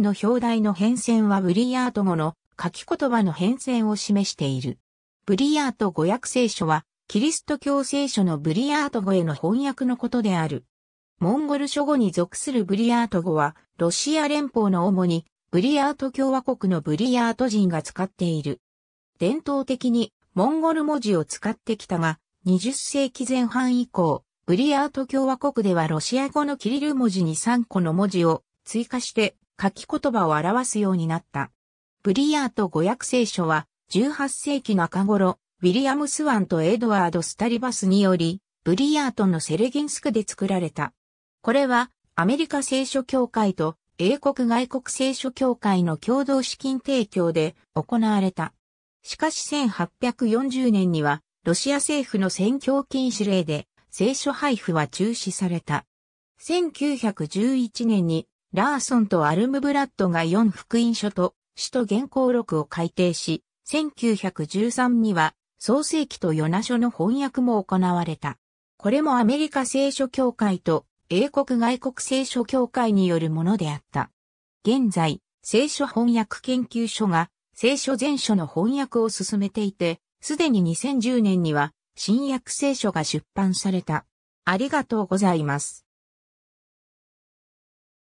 の表題の変遷はブリヤート語の書き言葉の変遷を示している。ブリヤート語訳聖書は、キリスト教聖書のブリヤート語への翻訳のことである。モンゴル諸語に属するブリヤート語は、ロシア連邦の主に、ブリヤート共和国のブリヤート人が使っている。伝統的に、モンゴル文字を使ってきたが、20世紀前半以降、ブリヤート共和国ではロシア語のキリル文字に3個の文字を追加して書き言葉を表すようになった。ブリヤート語訳聖書は、18世紀中頃、ウィリアム・スワンとエドワード・スタリバスにより、ブリヤートのセレギンスクで作られた。これは、アメリカ聖書協会と英国外国聖書協会の共同資金提供で行われた。しかし1840年には、ロシア政府の選挙禁止令で、聖書配布は中止された。1911年にラーソンとアルムブラッドが4福音書と、首都原稿録を改訂し、1913には、創世記とヨナ書の翻訳も行われた。これもアメリカ聖書協会と英国外国聖書協会によるものであった。現在、聖書翻訳研究所が聖書全書の翻訳を進めていて、すでに2010年には新約聖書が出版された。ありがとうございます。